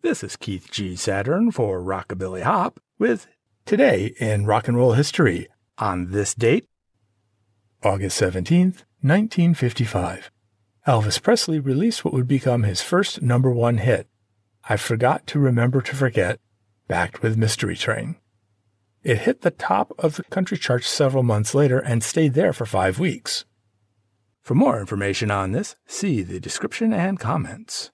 This is Keith G. Saturn for Rockabilly Hop with Today in Rock and Roll History on this date, August 17th, 1955. Elvis Presley released what would become his first number one hit, I Forgot to Remember to Forget, backed with Mystery Train. It hit the top of the country charts several months later and stayed there for five weeks. For more information on this, see the description and comments.